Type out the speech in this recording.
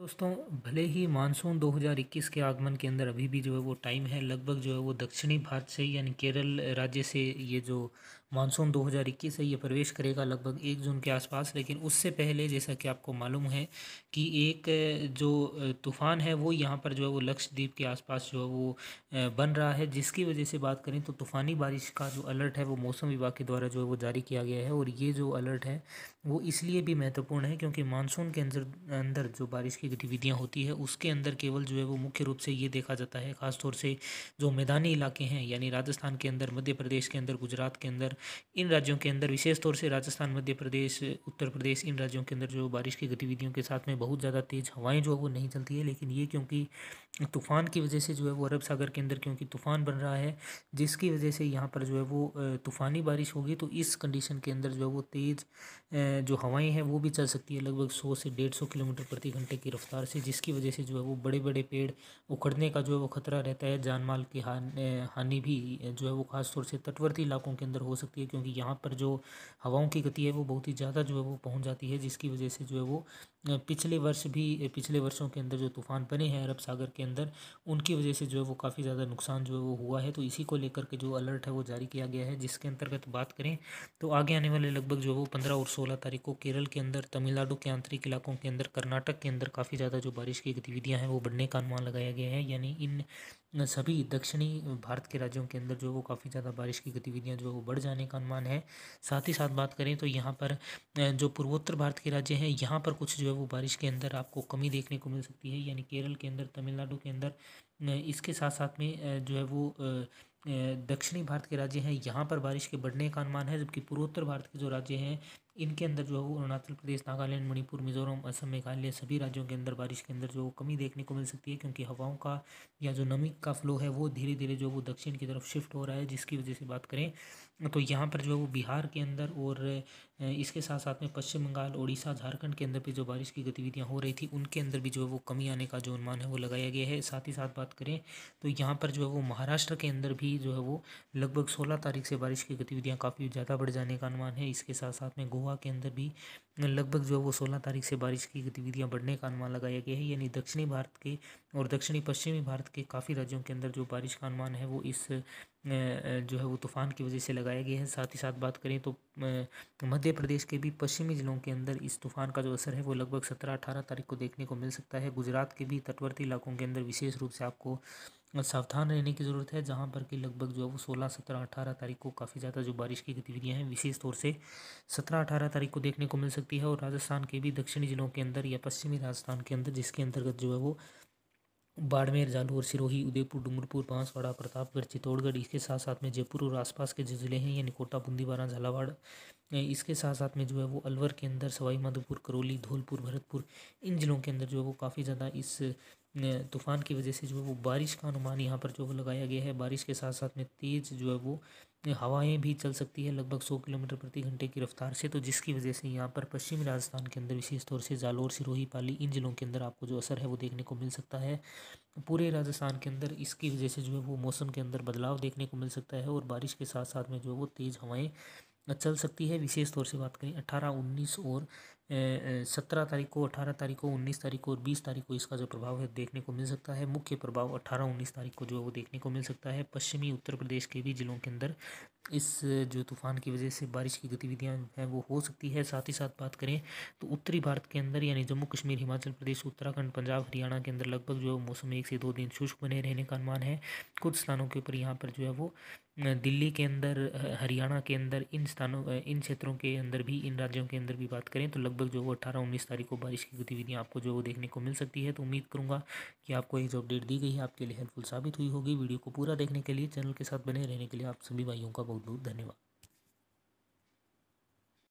दोस्तों भले ही मानसून 2021 के आगमन के अंदर अभी भी जो है वो टाइम है लगभग जो है वो दक्षिणी भारत से यानी केरल राज्य से ये जो मानसून 2021 है ये प्रवेश करेगा लगभग एक जून के आसपास लेकिन उससे पहले जैसा कि आपको मालूम है कि एक जो तूफ़ान है वो यहाँ पर जो है वो लक्षद्वीप के आसपास जो है वो बन रहा है जिसकी वजह से बात करें तो तूफ़ानी बारिश का जो अलर्ट है वो मौसम विभाग के द्वारा जो है वो जारी किया गया है और ये जो अलर्ट है वो इसलिए भी महत्वपूर्ण है क्योंकि मानसून के अंदर अंदर जो बारिश की की गतिविधियाँ होती है उसके अंदर केवल जो है वो मुख्य रूप से ये देखा जाता है ख़ासतौर से जो मैदानी इलाके हैं यानी राजस्थान के अंदर मध्य प्रदेश के अंदर गुजरात के अंदर इन राज्यों के अंदर विशेष तौर से राजस्थान मध्य प्रदेश उत्तर प्रदेश इन राज्यों के अंदर जो बारिश की गतिविधियों के साथ में बहुत ज़्यादा तेज़ हवाएँ जो है वो नहीं चलती है लेकिन ये क्योंकि तूफ़ान की वजह से जो है वो अरब सागर के अंदर क्योंकि तूफ़ान बन रहा है जिसकी वजह से यहाँ पर जो है वो तूफ़ानी बारिश होगी तो इस कंडीशन के अंदर जो है वो तेज़ जो हवाएं हैं वो भी चल सकती है लगभग सौ से डेढ़ सौ किलोमीटर प्रति घंटे की रफ्तार से जिसकी वजह से जो है वो बड़े बड़े पेड़ उखड़ने का जो है वो ख़तरा रहता है जान माल की हानि भी जो है वो ख़ासतौर से तटवर्ती इलाकों के अंदर हो सकती है क्योंकि यहाँ पर जो हवाओं की गति है वो बहुत ही ज़्यादा जो है वो पहुँच जाती है जिसकी वजह से जो है वो पिछले वर्ष भी पिछले वर्षों के अंदर जो तूफान बने हैं अरब सागर के अंदर उनकी वजह से जो है वो काफ़ी ज़्यादा नुकसान जो है वो हुआ है तो इसी को लेकर के जो अलर्ट है वो जारी किया गया है जिसके अंतर्गत बात करें तो आगे आने वाले लगभग जो है वो पंद्रह और सोलह तारीख को केरल के अंदर तमिलनाडु के आंतरिक इलाकों के अंदर कर्नाटक के अंदर काफ़ी काफ़ी ज़्यादा जो बारिश की गतिविधियाँ हैं वो बढ़ने का अनुमान लगाया गया है यानी इन सभी दक्षिणी भारत के राज्यों के अंदर जो वो काफ़ी ज़्यादा बारिश की गतिविधियाँ जो वो बढ़ जाने का अनुमान है साथ ही साथ बात करें तो यहाँ पर जो पूर्वोत्तर भारत के राज्य हैं यहाँ पर कुछ जो है वो बारिश के अंदर आपको कमी देखने को मिल सकती है यानी केरल के अंदर तमिलनाडु के अंदर इसके साथ साथ में जो है वो दक्षिणी भारत के राज्य हैं यहाँ पर बारिश के बढ़ने का अनुमान है जबकि पूर्वोत्तर भारत के जो राज्य हैं इनके अंदर जो है अरुणाचल प्रदेश नागालैंड मणिपुर मिजोरम असम मेघालय सभी राज्यों के अंदर बारिश के अंदर जो कमी देखने को मिल सकती है क्योंकि हवाओं का या जो नमी का फ्लो है वो धीरे धीरे जो वो दक्षिण की तरफ शिफ्ट हो रहा है जिसकी वजह से बात करें तो यहाँ पर जो है वो बिहार के अंदर और इसके साथ साथ में पश्चिम बंगाल उड़ीसा झारखंड के अंदर भी जो बारिश की गतिविधियाँ हो रही थी उनके अंदर भी जो है वो कमी आने का जो अनुमान है वो लगाया गया है साथ ही साथ बात करें तो यहाँ पर जो है वो महाराष्ट्र के अंदर भी जो है वो लगभग सोलह तारीख से बारिश की गतिविधियाँ काफ़ी ज़्यादा बढ़ जाने का अनुमान है इसके साथ साथ में गोवा के अंदर भी लगभग जो है वो सोलह तारीख से बारिश की गतिविधियाँ बढ़ने का अनुमान लगाया गया है यानी दक्षिणी भारत के और दक्षिणी पश्चिमी भारत के काफ़ी राज्यों के अंदर जो बारिश का अनुमान है वो इस जो है वो तूफ़ान की वजह से लगाया गया है साथ ही साथ बात करें तो मध्य प्रदेश के भी पश्चिमी ज़िलों के अंदर इस तूफ़ान का जो असर है वो लगभग सत्रह अठारह तारीख को देखने को मिल सकता है गुजरात के भी तटवर्ती इलाकों के अंदर विशेष रूप से आपको सावधान रहने की ज़रूरत है जहाँ पर कि लगभग जो है वो सोलह सत्रह अठारह तारीख को काफ़ी ज़्यादा जो बारिश की गतिविधियाँ हैं विशेष तौर से सत्रह अठारह तारीख को देखने को मिल सकती है और राजस्थान के भी दक्षिणी ज़िलों के अंदर या पश्चिमी राजस्थान के अंदर जिसके अंतर्गत जो है वो बाड़मेर जालौर सिरोही उदयपुर डूंगरपुर बांसवाड़ा प्रतापगढ़ चित्तौड़गढ़ इसके साथ साथ में जयपुर और आसपास के जो ज़िले हैं यानी कोटा बारा झालावाड़ इसके साथ साथ में जो है वो अलवर के अंदर सवाई माधोपुर करौली धौलपुर भरतपुर इन ज़िलों के अंदर जो है वो काफ़ी ज़्यादा इस तूफ़ान की वजह से जो है वो बारिश का अनुमान यहाँ पर जो है लगाया गया है बारिश के साथ साथ में तेज़ जो है वो हवाएं भी चल सकती है लगभग सौ किलोमीटर प्रति घंटे की रफ्तार से तो जिसकी वजह से यहाँ पर पश्चिमी राजस्थान के अंदर विशेष तौर से जालोर सिरोही पाली इन जिलों के अंदर आपको जो असर है वो देखने को मिल सकता है पूरे राजस्थान के अंदर इसकी वजह से जो है वो मौसम के अंदर बदलाव देखने को मिल सकता है और बारिश के साथ साथ में जो है वो तेज़ हवाएँ चल सकती है विशेष तौर से बात करें अठारह उन्नीस और सत्रह तारीख को अठारह तारीख को उन्नीस तारीख को और बीस तारीख को इसका जो प्रभाव है देखने को मिल सकता है मुख्य प्रभाव अठारह उन्नीस तारीख को जो है वो देखने को मिल सकता है पश्चिमी उत्तर प्रदेश के भी जिलों के अंदर इस जो तूफ़ान की वजह से बारिश की गतिविधियाँ हैं वो हो सकती है साथ ही साथ बात करें तो उत्तरी भारत के अंदर यानी जम्मू कश्मीर हिमाचल प्रदेश उत्तराखंड पंजाब हरियाणा के अंदर लगभग जो मौसम एक से दो दिन शुष्क बने रहने का अनुमान है कुछ स्थानों के ऊपर यहाँ पर जो है वो दिल्ली के अंदर हरियाणा के अंदर इन स्थानों इन क्षेत्रों के अंदर भी इन राज्यों के अंदर भी बात करें तो लगभग जो वो अट्ठारह उन्नीस तारीख को बारिश की गतिविधियाँ आपको जो वो देखने को मिल सकती है तो उम्मीद करूँगा कि आपको ये जो अपडेट दी गई है आपके लिए हेल्पफुल साबित हुई होगी वीडियो को पूरा देखने के लिए चैनल के साथ बने रहने के लिए आप सभी भाइयों का बहुत बहुत बहुत धन्यवाद